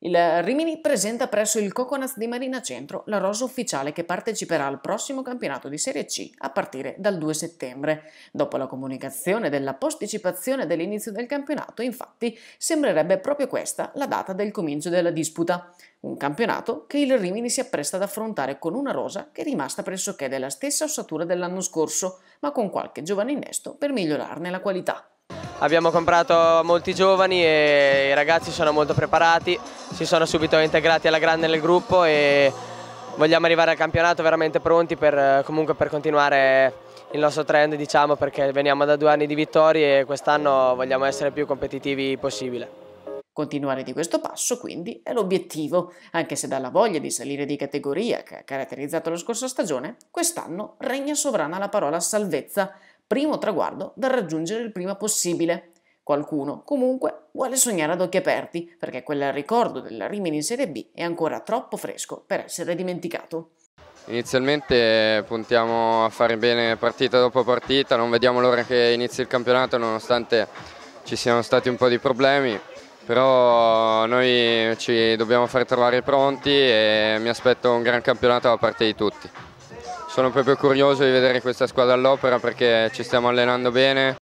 Il Rimini presenta presso il Coconuts di Marina Centro la rosa ufficiale che parteciperà al prossimo campionato di Serie C a partire dal 2 settembre. Dopo la comunicazione della posticipazione dell'inizio del campionato, infatti, sembrerebbe proprio questa la data del comincio della disputa. Un campionato che il Rimini si appresta ad affrontare con una rosa che è rimasta pressoché della stessa ossatura dell'anno scorso, ma con qualche giovane innesto per migliorarne la qualità. Abbiamo comprato molti giovani e i ragazzi sono molto preparati si sono subito integrati alla grande nel gruppo e vogliamo arrivare al campionato veramente pronti per, eh, comunque per continuare il nostro trend diciamo perché veniamo da due anni di vittorie e quest'anno vogliamo essere più competitivi possibile. Continuare di questo passo quindi è l'obiettivo, anche se dalla voglia di salire di categoria che ha caratterizzato la scorsa stagione, quest'anno regna sovrana la parola salvezza, primo traguardo da raggiungere il prima possibile. Qualcuno comunque vuole sognare ad occhi aperti perché quel ricordo della Rimini in Serie B è ancora troppo fresco per essere dimenticato. Inizialmente eh, puntiamo a fare bene partita dopo partita, non vediamo l'ora che inizi il campionato nonostante ci siano stati un po' di problemi, però noi ci dobbiamo far trovare pronti e mi aspetto un gran campionato da parte di tutti. Sono proprio curioso di vedere questa squadra all'opera perché ci stiamo allenando bene,